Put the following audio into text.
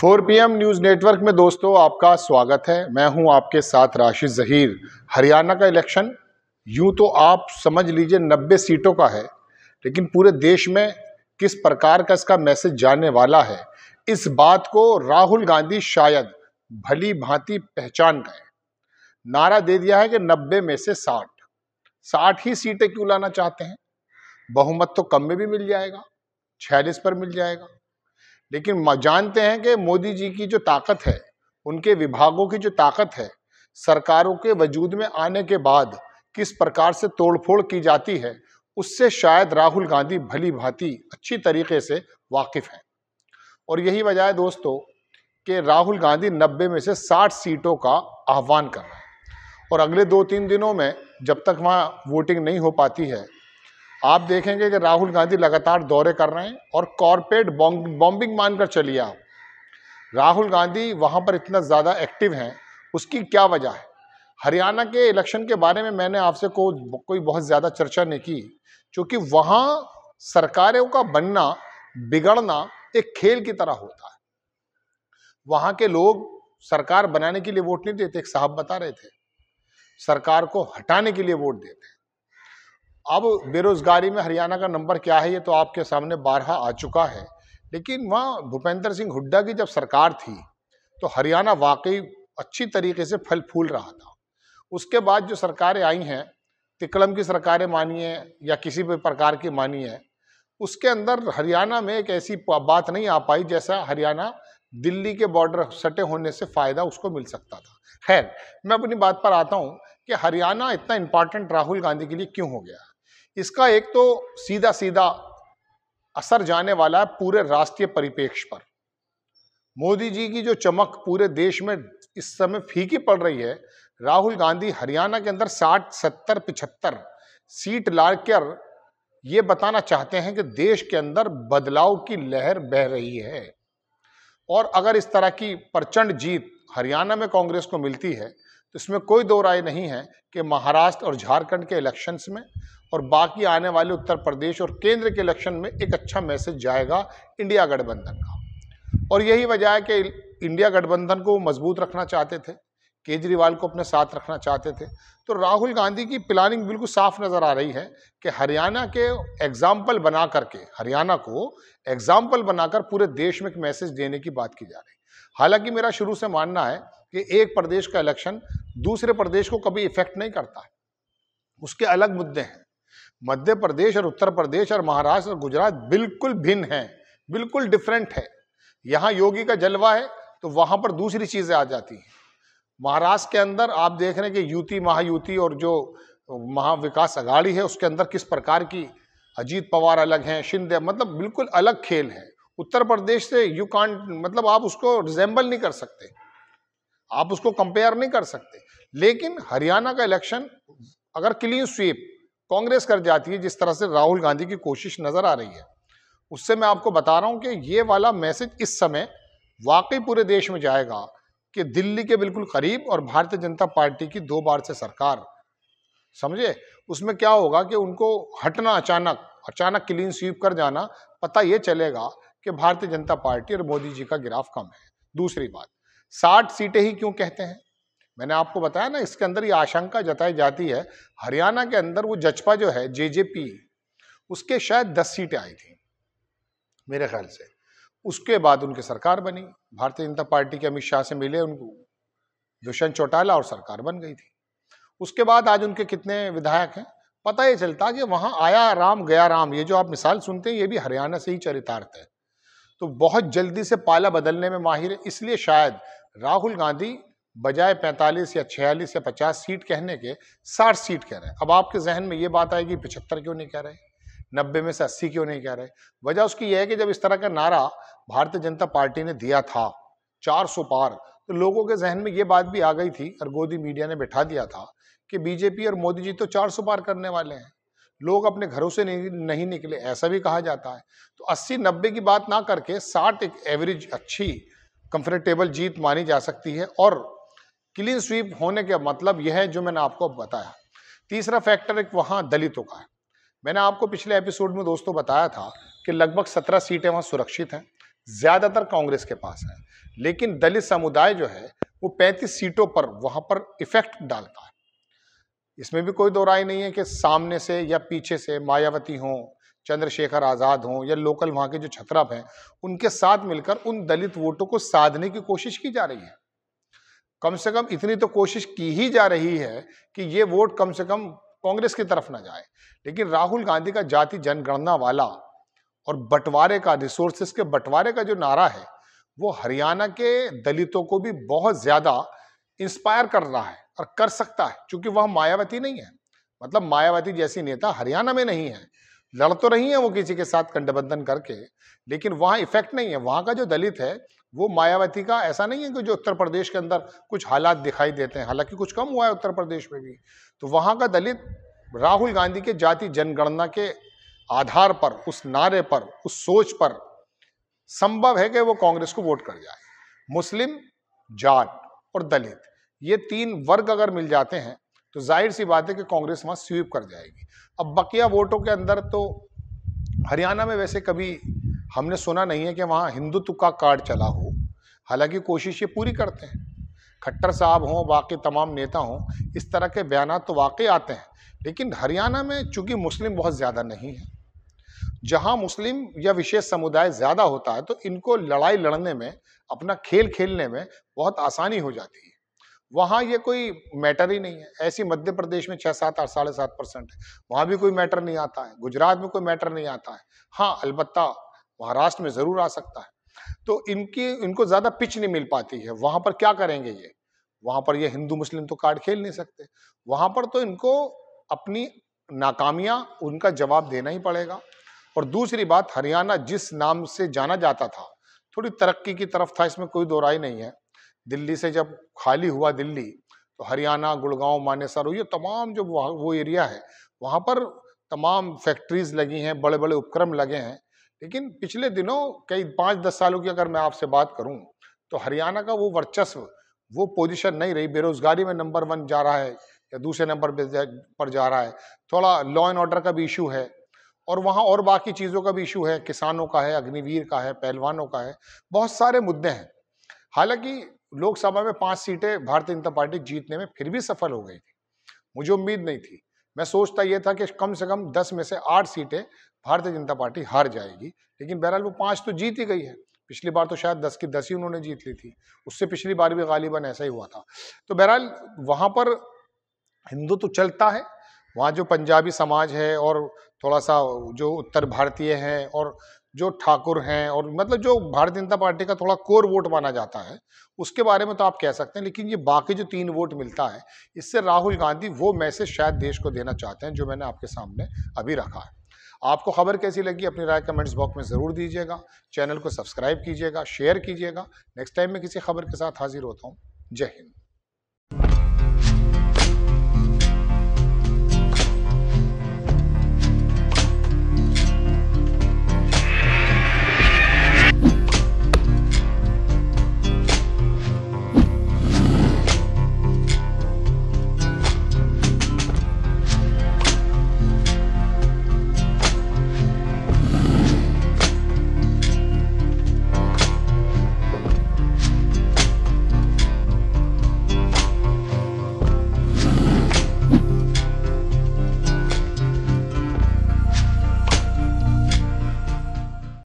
4 PM news network में दोस्तों आपका स्वागत है मैं हूं आपके साथ राशिद ज़हीर हरियाणा का इलेक्शन यूं तो आप समझ लीजिए नब्बे सीटों का है लेकिन पूरे देश में किस प्रकार का इसका मैसेज जाने वाला है इस बात को राहुल गांधी शायद भली भांति पहचान गए नारा दे दिया है कि नब्बे में से साठ साठ ही सीटें क्यों लाना चाहते हैं बहुमत तो कम में भी मिल जाएगा छियालीस पर मिल जाएगा लेकिन जानते हैं कि मोदी जी की जो ताकत है उनके विभागों की जो ताकत है सरकारों के वजूद में आने के बाद किस प्रकार से तोड़फोड़ की जाती है उससे शायद राहुल गांधी भली भांति अच्छी तरीके से वाकिफ़ हैं और यही वजह है दोस्तों कि राहुल गांधी 90 में से 60 सीटों का आह्वान कर रहे हैं और अगले दो तीन दिनों में जब तक वहाँ वोटिंग नहीं हो पाती है आप देखेंगे कि राहुल गांधी लगातार दौरे कर रहे हैं और कॉरपोरेट बॉम्बिंग मानकर चलिए आप राहुल गांधी वहां पर इतना ज़्यादा एक्टिव हैं उसकी क्या वजह है हरियाणा के इलेक्शन के बारे में मैंने आपसे को कोई बहुत ज़्यादा चर्चा नहीं की क्योंकि वहां सरकारों का बनना बिगड़ना एक खेल की तरह होता है वहां के लोग सरकार बनाने के लिए वोट नहीं देते एक साहब बता रहे थे सरकार को हटाने के लिए वोट देते हैं अब बेरोज़गारी में हरियाणा का नंबर क्या है ये तो आपके सामने बारह आ चुका है लेकिन वहाँ भूपेंद्र सिंह हुड्डा की जब सरकार थी तो हरियाणा वाकई अच्छी तरीके से फल फूल रहा था उसके बाद जो सरकारें आई हैं तिकलम की सरकारें मानिए या किसी भी प्रकार की मानिए उसके अंदर हरियाणा में एक ऐसी बात नहीं आ पाई जैसा हरियाणा दिल्ली के बॉर्डर सटे होने से फ़ायदा उसको मिल सकता था खैर मैं अपनी बात पर आता हूँ कि हरियाणा इतना इम्पॉर्टेंट राहुल गांधी के लिए क्यों हो गया इसका एक तो सीधा सीधा असर जाने वाला है पूरे राष्ट्रीय परिपेक्ष पर मोदी जी की जो चमक पूरे देश में इस समय फीकी पड़ रही है राहुल गांधी हरियाणा के अंदर साठ सत्तर पिछहत्तर सीट लाकर ये बताना चाहते हैं कि देश के अंदर बदलाव की लहर बह रही है और अगर इस तरह की प्रचंड जीत हरियाणा में कांग्रेस को मिलती है तो इसमें कोई दो राय नहीं है कि महाराष्ट्र और झारखंड के इलेक्शंस में और बाकी आने वाले उत्तर प्रदेश और केंद्र के इलेक्शन में एक अच्छा मैसेज जाएगा इंडिया गठबंधन का और यही वजह है कि इंडिया गठबंधन को मजबूत रखना चाहते थे केजरीवाल को अपने साथ रखना चाहते थे तो राहुल गांधी की प्लानिंग बिल्कुल साफ नज़र आ रही है कि हरियाणा के एग्जाम्पल बना करके हरियाणा को एग्जाम्पल बनाकर पूरे देश में एक मैसेज देने की बात की जा रही है हालांकि मेरा शुरू से मानना है कि एक प्रदेश का इलेक्शन दूसरे प्रदेश को कभी इफेक्ट नहीं करता उसके अलग मुद्दे हैं मध्य प्रदेश और उत्तर प्रदेश और महाराष्ट्र और गुजरात बिल्कुल भिन्न है बिल्कुल डिफरेंट है यहाँ योगी का जलवा है तो वहाँ पर दूसरी चीज़ें आ जाती हैं महाराष्ट्र के अंदर आप देख रहे हैं कि युति महायुति और जो महाविकास अघाड़ी है उसके अंदर किस प्रकार की अजीत पवार अलग हैं शिंदे मतलब बिल्कुल अलग खेल है उत्तर प्रदेश से यू कांट मतलब आप उसको रिजेंबल नहीं कर सकते आप उसको कंपेयर नहीं कर सकते लेकिन हरियाणा का इलेक्शन अगर क्लीन स्वीप कांग्रेस कर जाती है जिस तरह से राहुल गांधी की कोशिश नज़र आ रही है उससे मैं आपको बता रहा हूँ कि ये वाला मैसेज इस समय वाकई पूरे देश में जाएगा कि दिल्ली के बिल्कुल करीब और भारतीय जनता पार्टी की दो बार से सरकार समझे उसमें क्या होगा कि उनको हटना अचानक अचानक क्लीन स्वीप कर जाना पता ये चलेगा कि भारतीय जनता पार्टी और मोदी जी का गिराफ कम है दूसरी बात साठ सीटें ही क्यों कहते हैं मैंने आपको बताया ना इसके अंदर ये आशंका जताई जाती है हरियाणा के अंदर वो जजपा जो है जेजेपी उसके शायद दस सीटें आई थी मेरे ख्याल से उसके बाद उनकी सरकार बनी भारतीय जनता पार्टी के अमित शाह से मिले उनको दुष्यंत चौटाला और सरकार बन गई थी उसके बाद आज उनके कितने विधायक हैं पता ये चलता कि वहाँ आया राम गया राम ये जो आप मिसाल सुनते हैं ये भी हरियाणा से ही चरितार्थ है तो बहुत जल्दी से पाला बदलने में माहिर है इसलिए शायद राहुल गांधी बजाय 45 या 46 या 50 सीट कहने के 60 सीट कह रहे हैं अब आपके जहन में ये बात आएगी पिछहत्तर क्यों नहीं कह रहे नब्बे में से अस्सी क्यों नहीं कह रहे वजह उसकी यह है कि जब इस तरह का नारा भारतीय जनता पार्टी ने दिया था चार पार तो लोगों के जहन में ये बात भी आ गई थी और गोदी मीडिया ने बैठा दिया था कि बीजेपी और मोदी जी तो चार पार करने वाले हैं लोग अपने घरों से नहीं, नहीं निकले ऐसा भी कहा जाता है तो अस्सी नब्बे की बात ना करके साठ एक एवरेज अच्छी कंफर्टेबल जीत मानी जा सकती है और क्लीन स्वीप होने का मतलब यह है जो मैंने आपको बताया तीसरा फैक्टर एक वहाँ दलितों का है मैंने आपको पिछले एपिसोड में दोस्तों बताया था कि लगभग सत्रह सीटें वहाँ सुरक्षित हैं ज़्यादातर कांग्रेस के पास है लेकिन दलित समुदाय जो है वो पैंतीस सीटों पर वहाँ पर इफेक्ट डालता है इसमें भी कोई दो राय नहीं है कि सामने से या पीछे से मायावती हों चंद्रशेखर आज़ाद हों या लोकल वहाँ के जो छतरप हैं उनके साथ मिलकर उन दलित वोटों को साधने की कोशिश की जा रही है कम से कम इतनी तो कोशिश की ही जा रही है कि ये वोट कम से कम कांग्रेस की तरफ ना जाए लेकिन राहुल गांधी का जाति जनगणना वाला और बंटवारे का रिसोर्सेस के बंटवारे का जो नारा है वो हरियाणा के दलितों को भी बहुत ज़्यादा इंस्पायर कर रहा है और कर सकता है क्योंकि वह मायावती नहीं है मतलब मायावती जैसी नेता हरियाणा में नहीं है लड़ तो रही है वो किसी के साथ गठबंधन करके लेकिन वहाँ इफेक्ट नहीं है वहाँ का जो दलित है वो मायावती का ऐसा नहीं है कि जो उत्तर प्रदेश के अंदर कुछ हालात दिखाई देते हैं हालांकि कुछ कम हुआ है उत्तर प्रदेश में भी तो वहाँ का दलित राहुल गांधी के जाति जनगणना के आधार पर उस नारे पर उस सोच पर संभव है कि वो कांग्रेस को वोट कर जाए मुस्लिम जाट और दलित ये तीन वर्ग अगर मिल जाते हैं तो जाहिर सी बात है कि कांग्रेस वहाँ स्वीप कर जाएगी अब बकिया वोटों के अंदर तो हरियाणा में वैसे कभी हमने सुना नहीं है कि वहाँ हिंदुत्व का कार्ड चला हो हालांकि कोशिश ये पूरी करते हैं खट्टर साहब हों बाकी तमाम नेता हों इस तरह के बयान तो वाकई आते हैं लेकिन हरियाणा में चूँकि मुस्लिम बहुत ज़्यादा नहीं है जहाँ मुस्लिम या विशेष समुदाय ज़्यादा होता है तो इनको लड़ाई लड़ने में अपना खेल खेलने में बहुत आसानी हो जाती है वहाँ ये कोई मैटर ही नहीं है ऐसी मध्य प्रदेश में छः सात आठ साढ़े सात परसेंट है वहाँ भी कोई मैटर नहीं आता है गुजरात में कोई मैटर नहीं आता है हाँ अलबत्ता महाराष्ट्र में जरूर आ सकता है तो इनकी इनको ज्यादा पिच नहीं मिल पाती है वहां पर क्या करेंगे ये वहां पर ये हिंदू मुस्लिम तो कार्ड खेल नहीं सकते वहां पर तो इनको अपनी नाकामियां उनका जवाब देना ही पड़ेगा और दूसरी बात हरियाणा जिस नाम से जाना जाता था थोड़ी तरक्की की तरफ था इसमें कोई दोराई नहीं है दिल्ली से जब खाली हुआ दिल्ली तो हरियाणा गुड़गांव मानेसर ये तमाम जो वो एरिया है वहां पर तमाम फैक्ट्रीज लगी हैं बड़े बड़े उपक्रम लगे हैं लेकिन पिछले दिनों कई पाँच दस सालों की अगर मैं आपसे बात करूं तो हरियाणा का वो वर्चस्व वो पोजीशन नहीं रही बेरोजगारी में नंबर वन जा रहा है या दूसरे नंबर पर जा रहा है थोड़ा लॉ एंड ऑर्डर का भी इशू है और वहाँ और बाकी चीज़ों का भी इशू है किसानों का है अग्निवीर का है पहलवानों का है बहुत सारे मुद्दे हैं हालांकि लोकसभा में पाँच सीटें भारतीय जनता पार्टी जीतने में फिर भी सफल हो गई थी मुझे उम्मीद नहीं थी मैं सोचता ये था कि कम से कम दस में से आठ सीटें भारतीय जनता पार्टी हार जाएगी लेकिन बहरहाल वो पाँच तो जीत ही गई है पिछली बार तो शायद दस की दस ही उन्होंने जीत ली थी उससे पिछली बार भी गालिबा ऐसा ही हुआ था तो बहरहाल वहाँ पर हिंदुत्व चलता है वहाँ जो पंजाबी समाज है और थोड़ा सा जो उत्तर भारतीय हैं और जो ठाकुर हैं और मतलब जो भारतीय जनता पार्टी का थोड़ा कोर वोट माना जाता है उसके बारे में तो आप कह सकते हैं लेकिन ये बाकी जो तीन वोट मिलता है इससे राहुल गांधी वो मैसेज शायद देश को देना चाहते हैं जो मैंने आपके सामने अभी रखा है आपको खबर कैसी लगी अपनी राय कमेंट्स बॉक्स में ज़रूर दीजिएगा चैनल को सब्सक्राइब कीजिएगा शेयर कीजिएगा नेक्स्ट टाइम में किसी खबर के साथ हाजिर होता हूँ जय हिंद